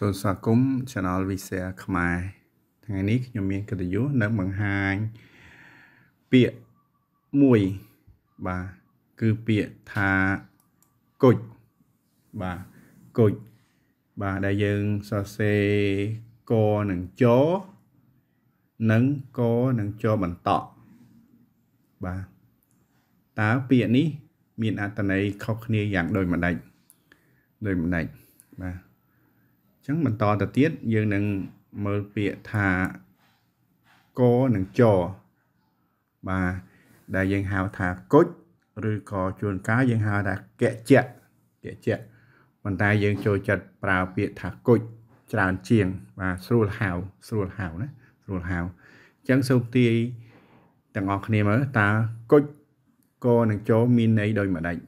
សូមស្វាគមន៍ Channel Visa ខ្មែរថ្ងៃនេះខ្ញុំមានកិត្តិយសនៅបង្ហាញពាក្យមួយបាទគឺពាក្យថាគុជបាទគុជបាទដែលយើងសរសេរកនិងចនិងកនិងចបន្តបាទតើពាក្យនេះ មានអត្ថន័យខុសគ្នាយ៉ាងដូចម្ដេចដូចម្ដេចបាទចឹងបន្តទៅទៀតយើងនឹងមើលពាក្យថាកនិងចបាទដែលយើងហៅថាគុជឬក៏ជួនកាលយើងហៅថាកជ្ជៈកជ្ជៈប៉ុន្តែយើងចូលចិត្តប្រើពាក្យថាគុជច្រើនជាង បាទស្រួលហៅស្រួលហៅណាស្រួលហៅអញ្ចឹងសូមទាយទាំងអស់គ្នាមើលតើគុជកនិងចមានន័យដូចម្ដេច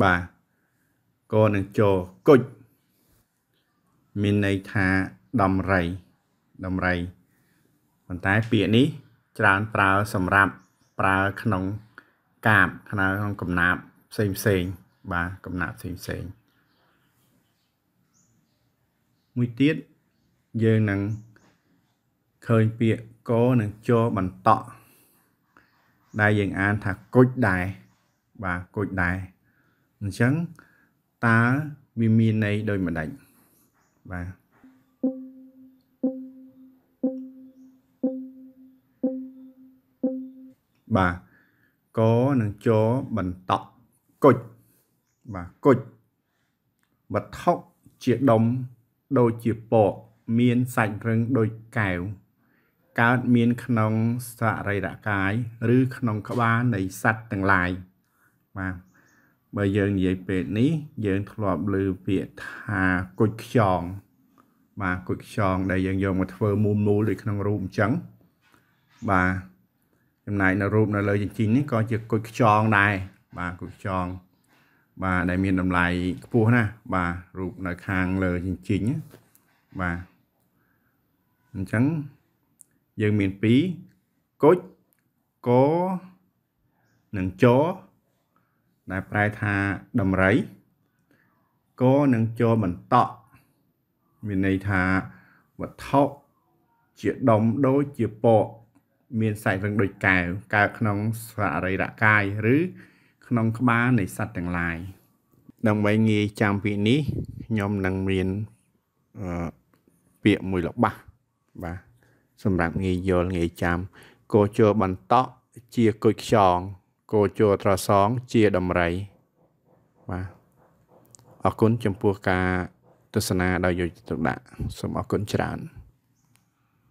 បាទកនឹងចគុជមានន័យថាដំរីដំរីប៉ុន្តែពាក្យនេះ ច្រើនប្រើសម្រាប់ប្រើក្នុងកាបក្នុងកំណាបផ្សេងផ្សេងបាទកំណាបផ្សេងផ្សេងមួយទៀតយើងនឹងឃើញពាក្យកនឹងចបន្តក់ដែលយើងអានថាគុជដែរបាទគុជដែរអញ្ចឹងតើវាមានន័យដូចម្ដេចបាទបាទកនិងចបន្តក់គុជបាទគុជវត្ថុជាដុំដូចជាពក មានសាច់រឹងដូចកែវកើតមានក្នុងសរីរកាយឬក្នុងក្បាលនៃសត្វទាំងឡាយបាទបើយើងនិយាយពេកនេះយើងធ្លាប់ឮពាក្យថាគុជខ្យងបាទគុជខ្យងដែលយើងយកមកធ្វើមូលមូលដូចក្នុងរូបអញ្ចឹងបាទចំណែកនៅរូបនៅលើជញ្ជីងនេះក៏ជាគុជខ្យងដែរបាទគុជខ្យងបាទដែលមានតម្លៃខ្ពស់ណា បាទរូបនៅខាងលើជញ្ជីងបាទអញ្ចឹងយើងមាន2គុជកនិងចដែលប្រែថាដំរីកនឹងចូលបន្តក់មានន័យថាវត្ថុជាដុំដូចជាពក មានសាច់រឹងដូចកែវកើតក្នុងសរីរកាយឬក្នុងក្បាលនៃសត្វទាំងឡាយដើម្បីងាយចាំពីនេះខ្ញុំនឹងមានអឺពាក្យមួយល្បះបាទសម្រាប់ងាយយល់ងាយចាំកោជោបន្តជាគុជខ្យងគោជោត្រសងជាដំរីបាទអរគុណចំពោះការ ទស្សនាដោយយកចិត្តទុកដាក់សូមអរគុណច្រើន